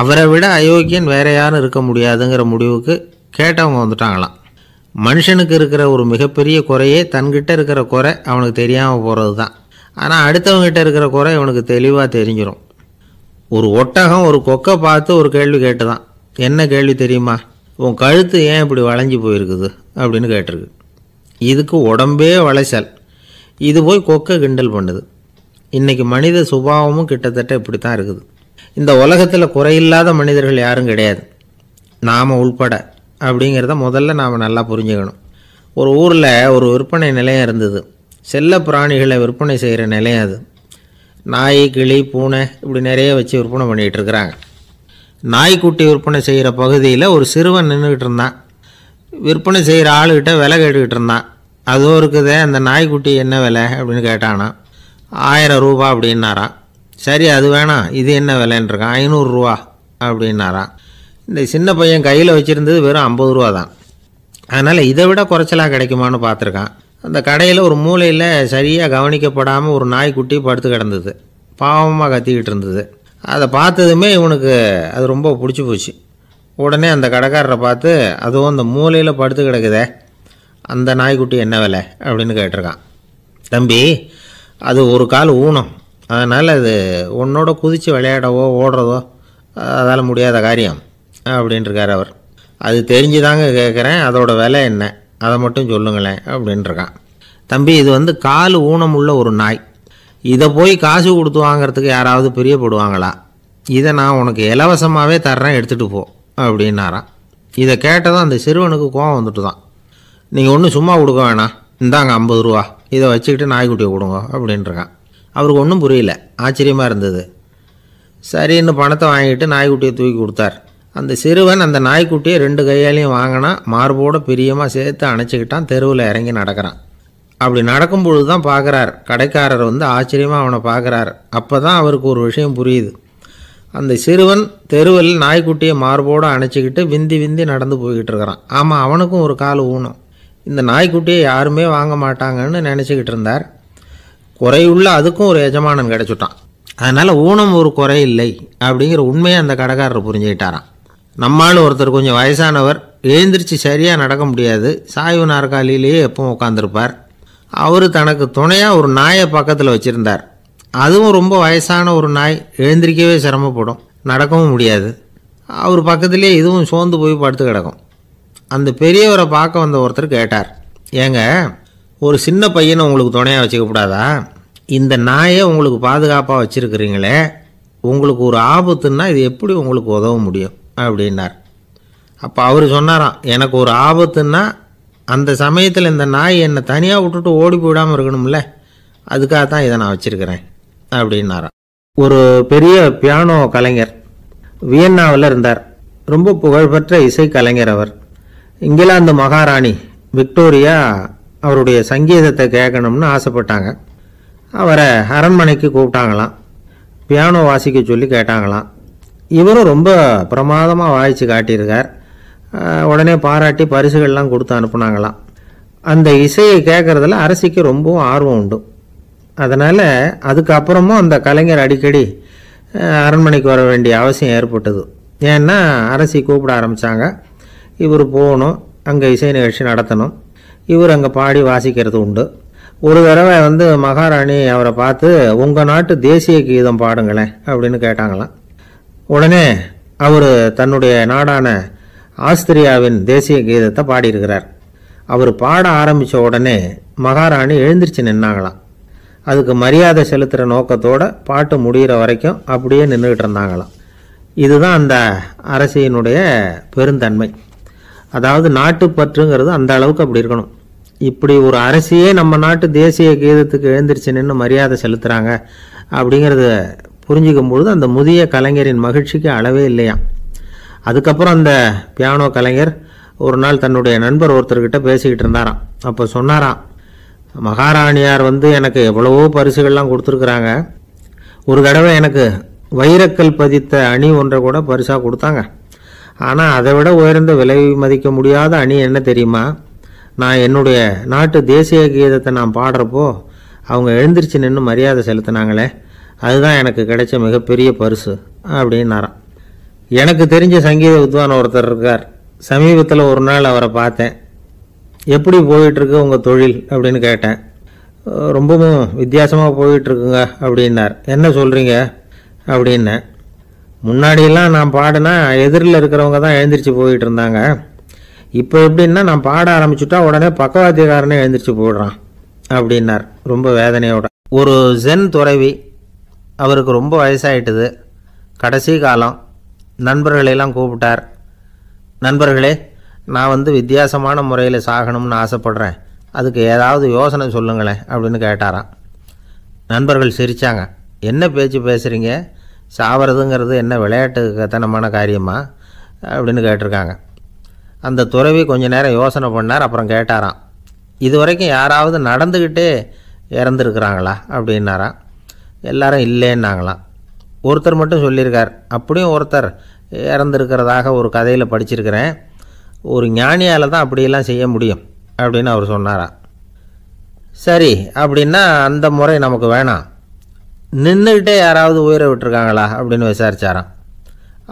அவரை விட அயோக்கியன் வேறு யாரும் இருக்க முடியாதுங்கிற முடிவுக்கு கேட்டவங்க வந்துட்டாங்களாம் மனுஷனுக்கு இருக்கிற ஒரு மிகப்பெரிய குறையே தன்கிட்ட இருக்கிற குறை அவனுக்கு தெரியாமல் போகிறது தான் ஆனால் அடுத்தவங்ககிட்ட இருக்கிற குறை இவனுக்கு தெளிவாக தெரிஞ்சிடும் ஒரு ஒட்டகம் ஒரு கொக்கை பார்த்து ஒரு கேள்வி கேட்டுதான் என்ன கேள்வி தெரியுமா உன் கழுத்து ஏன் இப்படி வளைஞ்சு போயிருக்குது அப்படின்னு கேட்டிருக்கு இதுக்கு உடம்பே வளைச்சல் இது போய் கொக்கை கிண்டல் பண்ணுது இன்றைக்கி மனித சுபாவமும் கிட்டத்தட்ட இப்படி தான் இருக்குது இந்த உலகத்தில் குறையில்லாத மனிதர்கள் யாரும் கிடையாது நாம் உள்பட அப்படிங்கிறத முதல்ல நாம் நல்லா புரிஞ்சுக்கணும் ஒரு ஊரில் ஒரு விற்பனை நிலையம் இருந்தது செல்ல பிராணிகளை விற்பனை செய்கிற நிலையம் அது நாய் கிளி பூனை இப்படி நிறைய வச்சு விற்பனை பண்ணிகிட்டு இருக்கிறாங்க நாய்க்குட்டி விற்பனை செய்கிற பகுதியில் ஒரு சிறுவன் நின்றுக்கிட்டு இருந்தான் விற்பனை செய்கிற ஆளுகிட்ட விலை கேட்டுக்கிட்டு இருந்தான் அதுவும் இருக்குதே அந்த நாய்க்குட்டி என்ன விலை அப்படின்னு கேட்டானா ஆயிரம் ரூபா அப்படின்னாரான் சரி அது வேணாம் இது என்ன விலைன்றிருக்கான் ஐநூறுரூவா அப்படின்னாரான் இந்த சின்ன பையன் கையில் வச்சுருந்தது வெறும் ஐம்பது ரூபா தான் அதனால் இதை விட குறைச்சலாக கிடைக்குமான்னு பார்த்துருக்கான் அந்த கடையில் ஒரு மூலையில் சரியாக கவனிக்கப்படாமல் ஒரு நாய்க்குட்டி படுத்து கிடந்தது பாவமாக கத்திக்கிட்டு இருந்தது அதை பார்த்ததுமே இவனுக்கு அது ரொம்ப பிடிச்சி போச்சு உடனே அந்த கடைக்காரரை பார்த்து அதுவும் அந்த மூலையில் படுத்து கிடக்குதே அந்த நாய்க்குட்டி என்ன விலை அப்படின்னு கேட்டிருக்கான் தம்பி அது ஒரு கால் ஊனம் அதனால் அது உன்னோட குதித்து விளையாடவோ ஓடுறதோ அதால் முடியாத காரியம் அப்படின்ட்டுருக்கார் அவர் அது தெரிஞ்சுதாங்க கேட்குறேன் அதோட விலை என்ன அதை மட்டும் சொல்லுங்களேன் அப்படின்ட்டுருக்கான் தம்பி இது வந்து கால் ஊனமுள்ள ஒரு நாய் இதை போய் காசு கொடுத்து வாங்கிறதுக்கு யாராவது பிரியப்படுவாங்களா இதை நான் உனக்கு இலவசமாகவே தர்றேன் எடுத்துகிட்டு போ அப்படின்னாரான் இதை கேட்டதும் அந்த சிறுவனுக்கு கோவம் வந்துட்டு தான் நீங்கள் ஒன்றும் சும்மா கொடுக்க வேணாம் இந்தாங்க ஐம்பது ரூபா இதை வச்சுக்கிட்டு நாய்க்குட்டியை கொடுங்க அப்படின்ட்டுருக்கான் அவருக்கு ஒன்றும் புரியல ஆச்சரியமாக இருந்தது சரின்னு பணத்தை வாங்கிட்டு நாய்க்குட்டியை தூக்கி கொடுத்தார் அந்த சிறுவன் அந்த நாய்க்குட்டியை ரெண்டு கையாலையும் வாங்கினா மார்போடு பிரியமாக சேர்த்து அணைச்சிக்கிட்டான் தெருவில் இறங்கி நடக்கிறான் அப்படி நடக்கும்பொழுது தான் பார்க்குறார் கடைக்காரர் வந்து ஆச்சரியமாக அவனை பார்க்குறார் அப்போ தான் அவருக்கு ஒரு விஷயம் புரியுது அந்த சிறுவன் தெருவில் நாய்க்குட்டியை மார்போடு அணைச்சிக்கிட்டு விந்தி விந்தி நடந்து போய்கிட்டு இருக்கிறான் ஆமாம் அவனுக்கும் ஒரு கால் ஊனும் இந்த நாய்க்குட்டியை யாருமே வாங்க மாட்டாங்கன்னு நினச்சிக்கிட்டு இருந்தார் குறையுள்ள அதுக்கும் ஒரு எஜமானன் கிடச்சிட்டான் அதனால் ஊனம் ஒரு குறை இல்லை அப்படிங்கிற உண்மையை அந்த கடைக்காரர் புரிஞ்சுக்கிட்டாரான் நம்மால் ஒருத்தர் கொஞ்சம் வயசானவர் எழுந்திரிச்சு சரியாக நடக்க முடியாது சாய்வு நாற்காலியிலேயே எப்பவும் உட்காந்துருப்பார் அவர் தனக்கு துணையாக ஒரு நாயை பக்கத்தில் வச்சுருந்தார் அதுவும் ரொம்ப வயசான ஒரு நாய் எழுந்திரிக்கவே சிரமப்படும் நடக்கவும் முடியாது அவர் பக்கத்திலே இதுவும் சோர்ந்து போய் படுத்து கிடக்கும் அந்த பெரியவரை பார்க்க வந்த ஒருத்தர் கேட்டார் ஏங்க ஒரு சின்ன பையனை உங்களுக்கு துணையாக வச்சுக்கக்கூடாதா இந்த நாயை உங்களுக்கு பாதுகாப்பாக வச்சுருக்கிறீங்களே உங்களுக்கு ஒரு ஆபத்துன்னா இது எப்படி உங்களுக்கு உதவ முடியும் அப்படின்னார் அப்போ அவர் சொன்னாராம் எனக்கு ஒரு ஆபத்துன்னா அந்த சமயத்தில் இந்த நாய் என்னை தனியாக விட்டுட்டு ஓடி போயிடாமல் இருக்கணும்ல அதுக்காக தான் இதை நான் வச்சுருக்கிறேன் அப்படின்னாராம் ஒரு பெரிய பியானோ கலைஞர் வியன்னாவில் இருந்தார் ரொம்ப புகழ்பெற்ற இசை கலைஞர் அவர் இங்கிலாந்து மகாராணி விக்டோரியா அவருடைய சங்கீதத்தை கேட்கணும்னு ஆசைப்பட்டாங்க அவரை அரண்மனைக்கு கூப்பிட்டாங்களாம் பியானோ வாசிக்க சொல்லி கேட்டாங்களாம் இவரும் ரொம்ப பிரமாதமாக வாய்ச்சி காட்டியிருக்கார் உடனே பாராட்டி பரிசுகள்லாம் கொடுத்து அனுப்புனாங்களாம் அந்த இசையை கேட்குறதுல அரசிக்கு ரொம்பவும் ஆர்வம் உண்டு அதனால் அதுக்கப்புறமும் அந்த கலைஞர் அடிக்கடி அரண்மனைக்கு வர வேண்டிய அவசியம் ஏற்பட்டது ஏன்னா அரசி கூப்பிட ஆரம்பித்தாங்க இவர் போகணும் அங்கே இசை நிகழ்ச்சி நடத்தணும் இவர் அங்கே பாடி வாசிக்கிறது உண்டு ஒரு தடவை வந்து மகாராணி அவரை பார்த்து உங்கள் நாட்டு தேசிய கீதம் பாடுங்களேன் அப்படின்னு கேட்டாங்களாம் உடனே அவர் தன்னுடைய நாடான ஆஸ்திரியாவின் தேசிய கீதத்தை பாடியிருக்கிறார் அவர் பாட ஆரம்பித்த உடனே மகாராணி எழுந்திரிச்சு நின்னாங்களாம் அதுக்கு மரியாதை செலுத்துகிற நோக்கத்தோடு பாட்டு முடிகிற வரைக்கும் அப்படியே நின்றுக்கிட்டு இருந்தாங்களாம் இதுதான் அந்த அரசியினுடைய பெருந்தன்மை அதாவது நாட்டுப்பற்றுங்கிறது அந்த அளவுக்கு அப்படி இருக்கணும் இப்படி ஒரு அரசியே நம்ம நாட்டு தேசிய கீதத்துக்கு எழுந்திரிச்சு நின்று மரியாதை செலுத்துகிறாங்க அப்படிங்கிறது புரிஞ்சுக்கும்பொழுது அந்த முதிய கலைஞரின் மகிழ்ச்சிக்கு அளவே இல்லையாம் அதுக்கப்புறம் அந்த பியானோ கலைஞர் ஒரு நாள் தன்னுடைய நண்பர் ஒருத்தர்கிட்ட பேசிக்கிட்டு இருந்தாராம் அப்போ சொன்னாராம் மகாராணியார் வந்து எனக்கு எவ்வளவோ பரிசுகள்லாம் கொடுத்துருக்குறாங்க ஒரு தடவை எனக்கு வைரக்கல் பதித்த அணி ஒன்றை கூட பரிசாக கொடுத்தாங்க ஆனால் அதை விட உயர்ந்த விலை மதிக்க முடியாத அணி என்ன தெரியுமா நான் என்னுடைய நாட்டு தேசிய கீதத்தை நான் பாடுறப்போ அவங்க எழுந்திரிச்சு நின்று மரியாதை செலுத்தினாங்களே அதுதான் எனக்கு கிடைச்ச மிகப்பெரிய பரிசு அப்படின்னாராம் எனக்கு தெரிஞ்ச சங்கீத வித்வான் ஒருத்தர் இருக்கார் சமீபத்தில் ஒரு நாள் அவரை பார்த்தேன் எப்படி போயிட்டுருக்கு உங்கள் தொழில் அப்படின்னு கேட்டேன் ரொம்பவும் வித்தியாசமாக போயிட்டுருக்குங்க அப்படின்னார் என்ன சொல்கிறீங்க அப்படின்னேன் முன்னாடியெல்லாம் நான் பாடினா எதிரில் இருக்கிறவங்க தான் எழுந்திரிச்சு போயிட்டு இருந்தாங்க இப்போ எப்படின்னா நான் பாட ஆரம்பிச்சுட்டா உடனே பக்கவாத்தியக்காரனே எழுந்திரிச்சு போடுறான் அப்படின்னார் ரொம்ப வேதனையோட ஒரு ஜென் துறவி அவருக்கு ரொம்ப வயசாகிட்டுது கடைசி காலம் நண்பர்களையெல்லாம் கூப்பிட்டார் நண்பர்களே நான் வந்து வித்தியாசமான முறையில் சாகணும்னு ஆசைப்பட்றேன் அதுக்கு ஏதாவது யோசனை சொல்லுங்களேன் அப்படின்னு கேட்டாராம் நண்பர்கள் சிரித்தாங்க என்ன பேச்சு பேசுகிறீங்க சாவறதுங்கிறது என்ன விளையாட்டுக்கத்தனமான காரியமா அப்படின்னு கேட்டிருக்காங்க அந்த துறவி கொஞ்ச நேரம் யோசனை பண்ணார் அப்புறம் கேட்டாராம் இது வரைக்கும் யாராவது நடந்துக்கிட்டே இறந்துருக்குறாங்களா அப்படின்னாராம் எல்லாரும் இல்லைன்னாங்களாம் ஒருத்தர் மட்டும் சொல்லியிருக்கார் அப்படியும் ஒருத்தர் இறந்துருக்கிறதாக ஒரு கதையில் படிச்சிருக்கிறேன் ஒரு ஞானியால் தான் அப்படியெல்லாம் செய்ய முடியும் அப்படின்னு அவர் சொன்னாரா சரி அப்படின்னா அந்த முறை நமக்கு வேணாம் நின்றுக்கிட்டே யாராவது உயிரை விட்டுருக்காங்களா அப்படின்னு விசாரித்தாராம்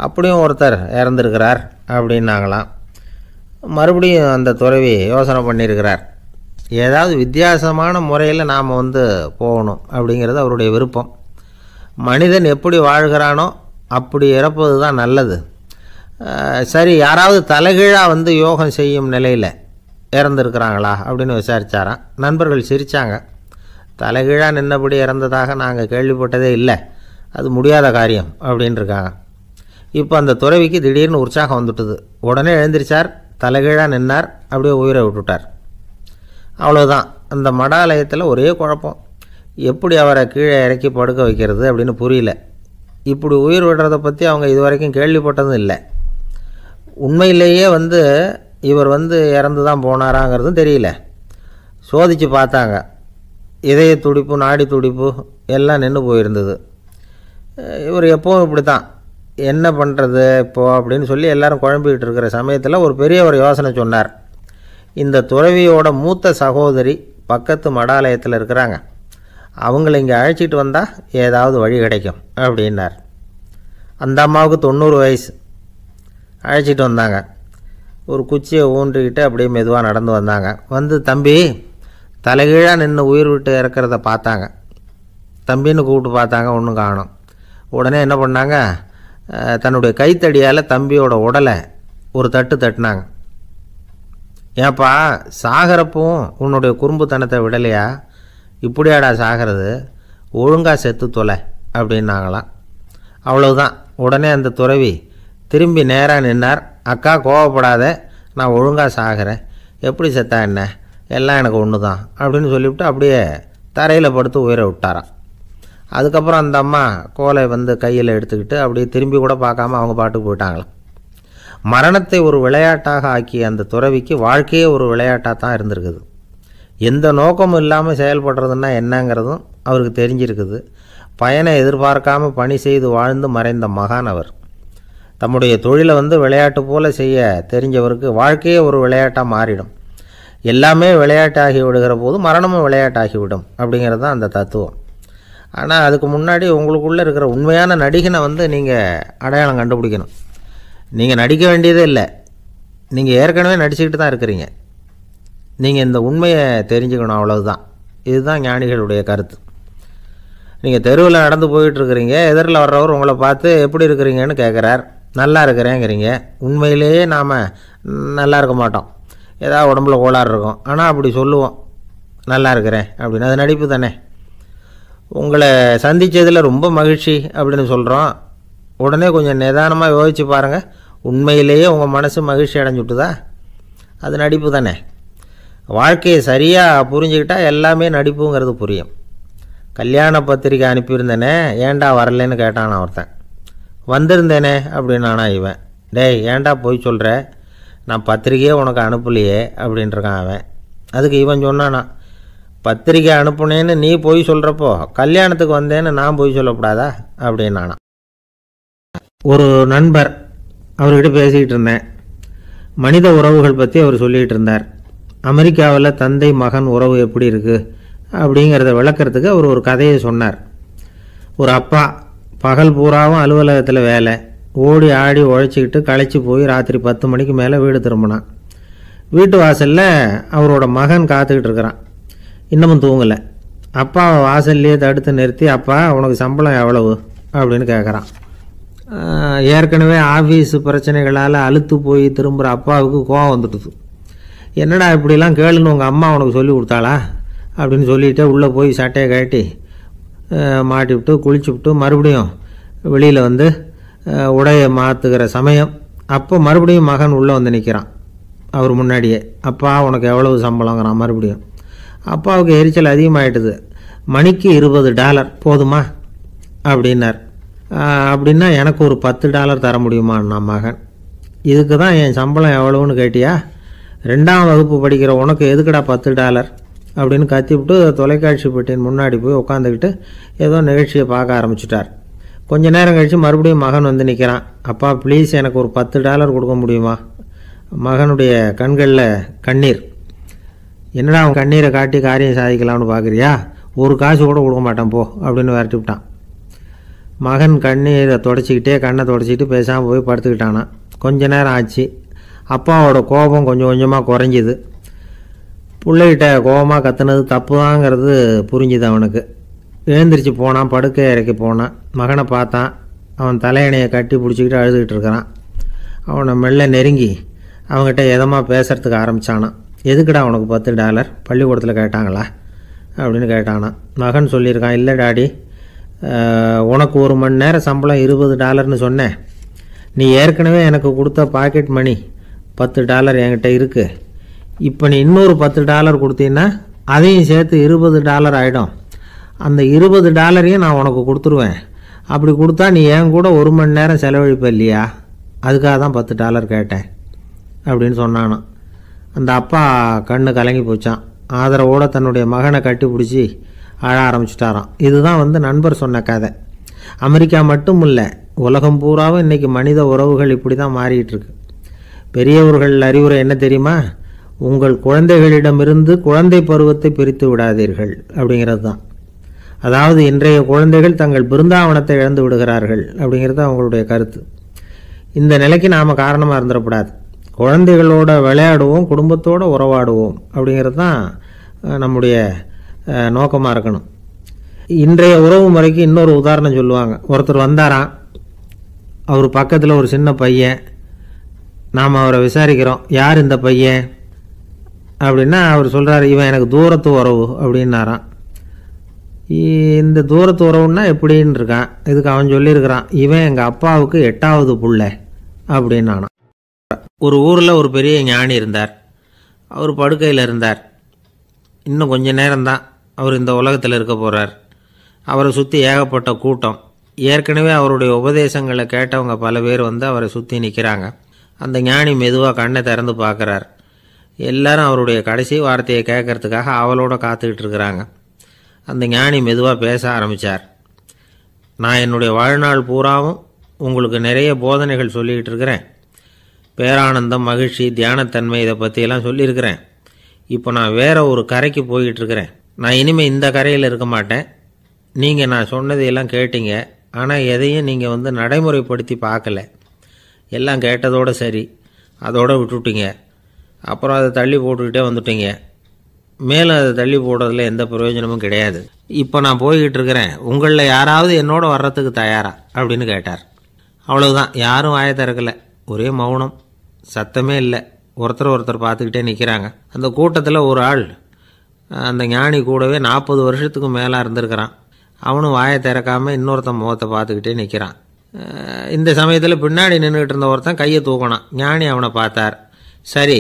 அப்படியும் ஒருத்தர் இறந்துருக்கிறார் அப்படின்னாங்களாம் மறுபடியும் அந்த துறவி யோசனை பண்ணியிருக்கிறார் ஏதாவது வித்தியாசமான முறையில் நாம் வந்து போகணும் அப்படிங்கிறது அவருடைய விருப்பம் மனிதன் எப்படி வாழ்கிறானோ அப்படி இறப்பது தான் நல்லது சரி யாராவது தலைகீழாக வந்து யோகம் செய்யும் நிலையில் இறந்துருக்கிறாங்களா அப்படின்னு விசாரித்தாராம் நண்பர்கள் சிரித்தாங்க தலைகீழாக நின்னபடி இறந்ததாக நாங்கள் கேள்விப்பட்டதே இல்லை அது முடியாத காரியம் இருக்காங்க இப்போ அந்த துறவிக்கு திடீர்னு உற்சாகம் வந்துட்டுது உடனே எழுந்திரிச்சார் தலைகீழாக நின்னார் அப்படியே உயிரை விட்டுட்டார் அவ்வளோதான் அந்த மடாலயத்தில் ஒரே குழப்பம் எப்படி அவரை கீழே இறக்கி படுக்க வைக்கிறது அப்படின்னு புரியல இப்படி உயிர் விடுறதை பற்றி அவங்க இது வரைக்கும் கேள்விப்பட்டதும் இல்லை உண்மையிலேயே வந்து இவர் வந்து இறந்து தான் போனாராங்கிறதும் தெரியல சோதித்து பார்த்தாங்க இதய துடிப்பு நாடி துடிப்பு எல்லாம் நின்று போயிருந்தது இவர் எப்போவும் இப்படி தான் என்ன பண்ணுறது இப்போது அப்படின்னு சொல்லி எல்லோரும் குழம்பிக்கிட்டு இருக்கிற சமயத்தில் ஒரு பெரியவர் யோசனை சொன்னார் இந்த துறவியோட மூத்த சகோதரி பக்கத்து மடாலயத்தில் இருக்கிறாங்க அவங்கள இங்கே அழைச்சிட்டு வந்தால் ஏதாவது வழி கிடைக்கும் அப்படின்னார் அந்த அம்மாவுக்கு தொண்ணூறு வயசு அழைச்சிட்டு வந்தாங்க ஒரு குச்சியை ஊன்றிக்கிட்டு அப்படியே மெதுவாக நடந்து வந்தாங்க வந்து தம்பி தலைகீழாக நின்று உயிர் விட்டு இறக்கிறத பார்த்தாங்க தம்பின்னு கூப்பிட்டு பார்த்தாங்க ஒன்றும் காணும் உடனே என்ன பண்ணாங்க தன்னுடைய கைத்தடியால் தம்பியோட உடலை ஒரு தட்டு தட்டினாங்க ஏப்பா சாகரப்பும் உன்னுடைய குறும்புத்தனத்தை விடலையா இப்படியாடா சாகிறது ஒழுங்காக செத்து தொலை அப்படின்னாங்களாம் அவ்வளவுதான் உடனே அந்த துறவி திரும்பி நேராக நின்னார் அக்கா கோவப்படாத நான் ஒழுங்காக சாகிறேன் எப்படி செத்தா என்ன எல்லாம் எனக்கு ஒன்று தான் அப்படின்னு சொல்லிவிட்டு அப்படியே தரையில் படுத்து உயிரை விட்டாராம் அதுக்கப்புறம் அந்த அம்மா கோலை வந்து கையில் எடுத்துக்கிட்டு அப்படியே திரும்பி கூட பார்க்காம அவங்க பாட்டுக்கு போயிட்டாங்களாம் மரணத்தை ஒரு விளையாட்டாக ஆக்கிய அந்த துறவிக்கு வாழ்க்கையே ஒரு விளையாட்டாக தான் இருந்திருக்குது எந்த நோக்கமும் இல்லாமல் செயல்படுறதுன்னா என்னங்கிறதும் அவருக்கு தெரிஞ்சிருக்குது பயனை எதிர்பார்க்காமல் பணி செய்து வாழ்ந்து மறைந்த மகான் அவர் தம்முடைய தொழிலை வந்து விளையாட்டு போல் செய்ய தெரிஞ்சவருக்கு வாழ்க்கையே ஒரு விளையாட்டாக மாறிடும் எல்லாமே விளையாட்டாகி விடுகிற போது மரணமும் விளையாட்டாகிவிடும் அப்படிங்கிறது தான் அந்த தத்துவம் ஆனால் அதுக்கு முன்னாடி உங்களுக்குள்ளே இருக்கிற உண்மையான நடிகனை வந்து நீங்கள் அடையாளம் கண்டுபிடிக்கணும் நீங்கள் நடிக்க வேண்டியதே இல்லை நீங்கள் ஏற்கனவே நடிச்சுக்கிட்டு தான் இருக்கிறீங்க நீங்கள் இந்த உண்மையை தெரிஞ்சுக்கணும் அவ்வளவுதான் இதுதான் ஞானிகளுடைய கருத்து நீங்கள் தெருவில் நடந்து போயிட்டுருக்கிறீங்க எதிரில் வர்றவர் உங்களை பார்த்து எப்படி இருக்கிறீங்கன்னு கேட்குறார் நல்லா இருக்கிறேங்கிறீங்க உண்மையிலேயே நாம் நல்லா இருக்க மாட்டோம் ஏதாவது உடம்புல கோளாறு இருக்கும் ஆனால் அப்படி சொல்லுவோம் நல்லா இருக்கிறேன் அப்படின்னு அது நடிப்பு தானே உங்களை சந்தித்ததில் ரொம்ப மகிழ்ச்சி அப்படின்னு சொல்கிறோம் உடனே கொஞ்சம் நிதானமாக யோசித்து பாருங்கள் உண்மையிலேயே உங்கள் மனசு மகிழ்ச்சி அடைஞ்சுட்டுதா அது நடிப்பு தானே வாழ்க்கையை சரியாக புரிஞ்சுக்கிட்டால் எல்லாமே நடிப்புங்கிறது புரியும் கல்யாண பத்திரிக்கை அனுப்பியிருந்தேனே ஏண்டா வரலன்னு கேட்டான் ஒருத்தன் வந்திருந்தேனே அப்படின்னானா இவன் டேய் ஏண்டா போய் சொல்கிற நான் பத்திரிக்கையே உனக்கு அனுப்பலையே அப்படின்ட்டுருக்கான் அவன் அதுக்கு இவன் சொன்னானா பத்திரிக்கை அனுப்புனேன்னு நீ போய் சொல்கிறப்போ கல்யாணத்துக்கு வந்தேன்னு நான் போய் சொல்லக்கூடாதா அப்படின்னானா ஒரு நண்பர் அவர்கிட்ட பேசிக்கிட்டு இருந்தேன் மனித உறவுகள் பற்றி அவர் சொல்லிகிட்டு இருந்தார் அமெரிக்காவில் தந்தை மகன் உறவு எப்படி இருக்குது அப்படிங்கிறத விளக்கிறதுக்கு அவர் ஒரு கதையை சொன்னார் ஒரு அப்பா பகல் பூராவும் அலுவலகத்தில் வேலை ஓடி ஆடி உழைச்சிக்கிட்டு களைச்சி போய் ராத்திரி பத்து மணிக்கு மேலே வீடு திரும்பினான் வீட்டு வாசலில் அவரோட மகன் காத்துக்கிட்டு இருக்கிறான் இன்னமும் தூங்கலை அப்பாவை வாசல்லையே தடுத்து நிறுத்தி அப்பா உனக்கு சம்பளம் எவ்வளவு அப்படின்னு கேட்குறான் ஏற்கனவே ஆஃபீஸ் பிரச்சனைகளால் அழுத்து போய் திரும்புகிற அப்பாவுக்கு கோவம் வந்துடுது என்னடா இப்படிலாம் கேளுன்னு உங்கள் அம்மா உனக்கு சொல்லி கொடுத்தாளா அப்படின்னு சொல்லிவிட்டு உள்ளே போய் சட்டையை கட்டி மாட்டி விட்டு குளிச்சு விட்டு மறுபடியும் வெளியில் வந்து உடையை மாற்றுகிற சமயம் அப்போ மறுபடியும் மகன் உள்ளே வந்து நிற்கிறான் அவர் முன்னாடியே அப்பா உனக்கு எவ்வளவு சம்பளங்கிறான் மறுபடியும் அப்பாவுக்கு எரிச்சல் அதிகமாகிட்டுது மணிக்கு இருபது டாலர் போதுமா அப்படின்னார் அப்படின்னா எனக்கு ஒரு பத்து டாலர் தர முடியுமா நான் மகன் இதுக்கு தான் என் சம்பளம் எவ்வளோன்னு கேட்டியா ரெண்டாம் வகுப்பு படிக்கிற உனக்கு எதுக்குடா பத்து டாலர் அப்படின்னு கத்திவிட்டு தொலைக்காட்சி பெட்டியின் முன்னாடி போய் உட்காந்துக்கிட்டு ஏதோ நிகழ்ச்சியை பார்க்க ஆரம்பிச்சிட்டார் கொஞ்சம் நேரம் கழித்து மறுபடியும் மகன் வந்து நிற்கிறான் அப்பா ப்ளீஸ் எனக்கு ஒரு பத்து டாலர் கொடுக்க முடியுமா மகனுடைய கண்களில் கண்ணீர் என்னடா அவன் கண்ணீரை காட்டி காரியம் சாதிக்கலாம்னு பார்க்குறியா ஒரு காசு கூட கொடுக்க மாட்டான் போ அப்படின்னு விரட்டி விட்டான் மகன் கண்ணீரை தொடச்சிக்கிட்டே கண்ணை தொடச்சிக்கிட்டு பேசாமல் போய் படுத்துக்கிட்டானா கொஞ்ச நேரம் ஆச்சு அப்பாவோட கோபம் கொஞ்சம் கொஞ்சமாக குறைஞ்சிது பிள்ளைகிட்ட கோபமாக கத்துனது தப்பு தாங்கிறது புரிஞ்சுது அவனுக்கு எழுந்திரிச்சு போனான் படுக்கை இறக்கி போனான் மகனை பார்த்தான் அவன் தலையணையை கட்டி பிடிச்சிக்கிட்டு அழுதுகிட்டு இருக்கிறான் அவனை மெல்ல நெருங்கி அவங்ககிட்ட எதமாக பேசுகிறதுக்கு ஆரம்பித்தானான் எதுக்குடா அவனுக்கு பத்து டாலர் பள்ளிக்கூடத்தில் கேட்டாங்களா அப்படின்னு கேட்டானான் மகன் சொல்லியிருக்கான் இல்லை டாடி உனக்கு ஒரு மணி நேரம் சம்பளம் இருபது டாலர்னு சொன்னேன் நீ ஏற்கனவே எனக்கு கொடுத்த பாக்கெட் மணி பத்து டாலர் என்கிட்ட இருக்குது இப்போ நீ இன்னொரு பத்து டாலர் கொடுத்தீங்கன்னா அதையும் சேர்த்து இருபது டாலர் ஆகிடும் அந்த இருபது டாலரையும் நான் உனக்கு கொடுத்துருவேன் அப்படி கொடுத்தா நீ என் கூட ஒரு மணி நேரம் செலவழிப்ப இல்லையா அதுக்காக தான் பத்து டாலர் கேட்டேன் அப்படின்னு சொன்னானான் அந்த அப்பா கண்ணு கலங்கி போச்சான் ஆதரவோடு தன்னுடைய மகனை கட்டி பிடிச்சி ஆழ ஆரம்பிச்சிட்டாராம் இதுதான் வந்து நண்பர் சொன்ன கதை அமெரிக்கா மட்டும் இல்லை உலகம் பூராவும் இன்றைக்கி மனித உறவுகள் இப்படி தான் மாறிட்டுருக்கு பெரியவர்கள் அறிவுரை என்ன தெரியுமா உங்கள் குழந்தைகளிடமிருந்து குழந்தை பருவத்தை பிரித்து விடாதீர்கள் அப்படிங்கிறது தான் அதாவது இன்றைய குழந்தைகள் தங்கள் பிருந்தாவனத்தை இழந்து விடுகிறார்கள் அப்படிங்கிறது அவங்களுடைய கருத்து இந்த நிலைக்கு நாம் காரணமாக இருந்துடக்கூடாது குழந்தைகளோட விளையாடுவோம் குடும்பத்தோடு உறவாடுவோம் அப்படிங்கிறது தான் நம்முடைய நோக்கமாக இருக்கணும் இன்றைய உறவு முறைக்கு இன்னொரு உதாரணம் சொல்லுவாங்க ஒருத்தர் வந்தாராம் அவர் பக்கத்தில் ஒரு சின்ன பையன் நாம் அவரை விசாரிக்கிறோம் யார் இந்த பையன் அப்படின்னா அவர் சொல்கிறார் இவன் எனக்கு தூரத்து உறவு அப்படின்னாராம் இந்த தூரத்து உறவுன்னா எப்படின்னு இருக்கான் இதுக்கு அவன் சொல்லியிருக்கிறான் இவன் எங்கள் அப்பாவுக்கு எட்டாவது புள்ள அப்படின்னு ஒரு ஊரில் ஒரு பெரிய ஞானி இருந்தார் அவர் படுக்கையில் இருந்தார் இன்னும் கொஞ்சம் நேரம்தான் அவர் இந்த உலகத்தில் இருக்க போகிறார் அவரை சுற்றி ஏகப்பட்ட கூட்டம் ஏற்கனவே அவருடைய உபதேசங்களை கேட்டவங்க பல பேர் வந்து அவரை சுற்றி நிற்கிறாங்க அந்த ஞானி மெதுவாக கண்ணை திறந்து பார்க்குறார் எல்லாரும் அவருடைய கடைசி வார்த்தையை கேட்கறதுக்காக அவளோட காத்துக்கிட்டு இருக்கிறாங்க அந்த ஞானி மெதுவாக பேச ஆரம்பித்தார் நான் என்னுடைய வாழ்நாள் பூராவும் உங்களுக்கு நிறைய போதனைகள் சொல்லிக்கிட்டு இருக்கிறேன் பேரானந்தம் மகிழ்ச்சி தியானத்தன்மை இதை பற்றியெல்லாம் சொல்லியிருக்கிறேன் இப்போ நான் வேற ஒரு கரைக்கு போய்கிட்டு இருக்கிறேன் நான் இனிமேல் இந்த கரையில் இருக்க மாட்டேன் நீங்கள் நான் சொன்னதையெல்லாம் கேட்டீங்க ஆனால் எதையும் நீங்கள் வந்து நடைமுறைப்படுத்தி பார்க்கல எல்லாம் கேட்டதோடு சரி அதோடு விட்டுவிட்டிங்க அப்புறம் அதை தள்ளி போட்டுக்கிட்டே வந்துட்டீங்க மேலே அதை தள்ளி போடுறதுல எந்த பிரயோஜனமும் கிடையாது இப்போ நான் போய்கிட்டு இருக்கிறேன் உங்களில் யாராவது என்னோட வர்றதுக்கு தயாரா அப்படின்னு கேட்டார் அவ்வளவுதான் யாரும் வாய திறக்கலை ஒரே மௌனம் சத்தமே இல்லை ஒருத்தர் ஒருத்தர் பார்த்துக்கிட்டே நிற்கிறாங்க அந்த கூட்டத்தில் ஒரு ஆள் அந்த ஞானி கூடவே நாற்பது வருஷத்துக்கு மேலே இருந்திருக்கிறான் அவனும் வாயை திறக்காமல் இன்னொருத்தன் முகத்தை பார்த்துக்கிட்டே நிற்கிறான் இந்த சமயத்தில் பின்னாடி நின்றுக்கிட்டு இருந்த ஒருத்தன் கையை தூக்கினான் ஞானி அவனை பார்த்தார் சரி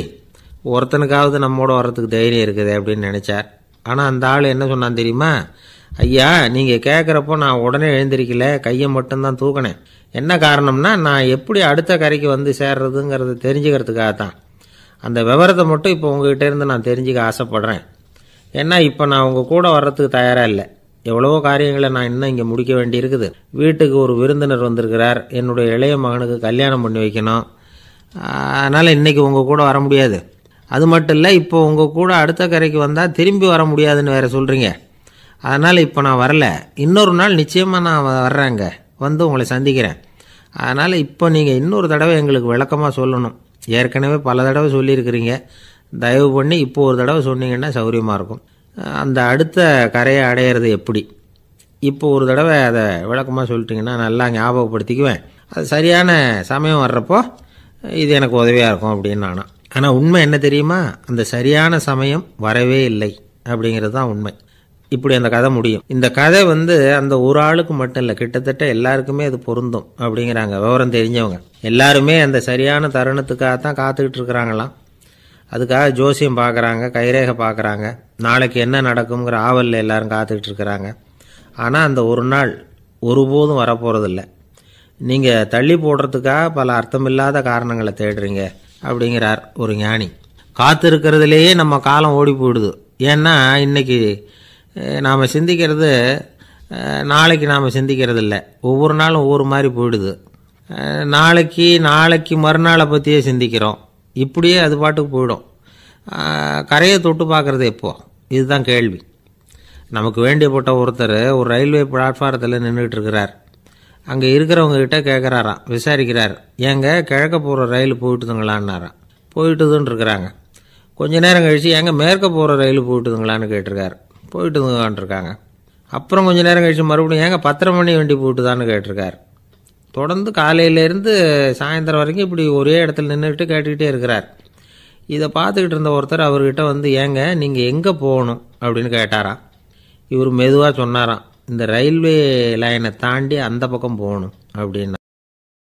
ஒருத்தனுக்காவது நம்மோட வர்றதுக்கு தைரியம் இருக்குது அப்படின்னு நினச்சார் ஆனால் அந்த ஆள் என்ன சொன்னான் தெரியுமா ஐயா நீங்கள் கேட்குறப்போ நான் உடனே எழுந்திருக்கல கையை மட்டும்தான் தூக்கினேன் என்ன காரணம்னா நான் எப்படி அடுத்த கரைக்கு வந்து சேர்றதுங்கிறத தெரிஞ்சுக்கிறதுக்காக தான் அந்த விவரத்தை மட்டும் இப்போ உங்ககிட்டேருந்து நான் தெரிஞ்சுக்க ஆசைப்பட்றேன் ஏன்னா இப்போ நான் உங்கள் கூட வர்றதுக்கு தயாராக இல்லை எவ்வளவோ காரியங்களை நான் இன்னும் இங்கே முடிக்க வேண்டி இருக்குது வீட்டுக்கு ஒரு விருந்தினர் வந்திருக்கிறார் என்னுடைய இளைய மகனுக்கு கல்யாணம் பண்ணி வைக்கணும் அதனால் இன்றைக்கி உங்கள் கூட வர முடியாது அது மட்டும் இல்லை இப்போ உங்கள் கூட அடுத்த கரைக்கு வந்தால் திரும்பி வர முடியாதுன்னு வேறு சொல்கிறீங்க அதனால் இப்போ நான் வரல இன்னொரு நாள் நிச்சயமாக நான் வர்றேங்க வந்து உங்களை சந்திக்கிறேன் அதனால் இப்போ நீங்கள் இன்னொரு தடவை எங்களுக்கு விளக்கமாக சொல்லணும் ஏற்கனவே பல தடவை சொல்லியிருக்கிறீங்க தயவு பண்ணி இப்போ ஒரு தடவை சொன்னீங்கன்னா சௌகரியமாக இருக்கும் அந்த அடுத்த கரையை அடையிறது எப்படி இப்போ ஒரு தடவை அதை விளக்கமாக சொல்லிட்டிங்கன்னா நல்லா ஞாபகப்படுத்திக்குவேன் அது சரியான சமயம் வர்றப்போ இது எனக்கு உதவியாக இருக்கும் அப்படின்னு நானும் ஆனால் உண்மை என்ன தெரியுமா அந்த சரியான சமயம் வரவே இல்லை அப்படிங்கிறது தான் உண்மை இப்படி அந்த கதை முடியும் இந்த கதை வந்து அந்த ஒரு ஆளுக்கு மட்டும் இல்லை கிட்டத்தட்ட எல்லாருக்குமே அது பொருந்தும் அப்படிங்கிறாங்க விவரம் தெரிஞ்சவங்க எல்லாருமே அந்த சரியான தருணத்துக்காக தான் காத்துக்கிட்டு இருக்கிறாங்களாம் அதுக்காக ஜோசியம் பார்க்குறாங்க கைரேகை பார்க்குறாங்க நாளைக்கு என்ன நடக்குங்கிற ஆவலில் எல்லோரும் காத்துக்கிட்டு இருக்கிறாங்க ஆனால் அந்த ஒரு நாள் ஒருபோதும் வரப்போகிறதில்ல நீங்கள் தள்ளி போடுறதுக்காக பல அர்த்தமில்லாத காரணங்களை தேடுறீங்க அப்படிங்கிறார் ஒரு ஞானி காத்திருக்கிறதுலேயே நம்ம காலம் ஓடி போயிடுது ஏன்னா இன்றைக்கி நாம் சிந்திக்கிறது நாளைக்கு நாம் சிந்திக்கிறது இல்லை ஒவ்வொரு நாளும் ஒவ்வொரு மாதிரி போயிடுது நாளைக்கு நாளைக்கு மறுநாளை பற்றியே சிந்திக்கிறோம் இப்படியே அது பாட்டுக்கு போயிடும் கரையை தொட்டு பார்க்குறது எப்போ இதுதான் கேள்வி நமக்கு வேண்டியப்பட்ட ஒருத்தர் ஒரு ரயில்வே பிளாட்ஃபாரத்தில் நின்றுட்டு இருக்கிறார் அங்கே இருக்கிறவங்ககிட்ட கேட்குறாராம் விசாரிக்கிறார் ஏங்க கிழக்க போகிற ரயில் போயிட்டுதுங்களான்னாராம் போயிட்டுதுன்னு இருக்கிறாங்க கொஞ்ச நேரம் கழித்து ஏங்க மேற்க போகிற ரயில் போயிட்டுதுங்களான்னு கேட்டிருக்காரு போயிட்டுதுங்களான் இருக்காங்க அப்புறம் கொஞ்ச நேரம் கழித்து மறுபடியும் ஏங்க பத்திரம் மணி வண்டி போயிட்டுதான்னு கேட்டிருக்காரு தொடர்ந்து காலையிலேருந்து சாயந்தரம் வரைக்கும் இப்படி ஒரே இடத்துல நின்றுக்கிட்டு கேட்டுக்கிட்டே இருக்கிறார் இதை பார்த்துக்கிட்டு இருந்த ஒருத்தர் அவர்கிட்ட வந்து ஏங்க நீங்கள் எங்கே போகணும் அப்படின்னு கேட்டாராம் இவர் மெதுவாக சொன்னாராம் இந்த ரயில்வே லைனை தாண்டி அந்த பக்கம் போகணும் அப்படின்னு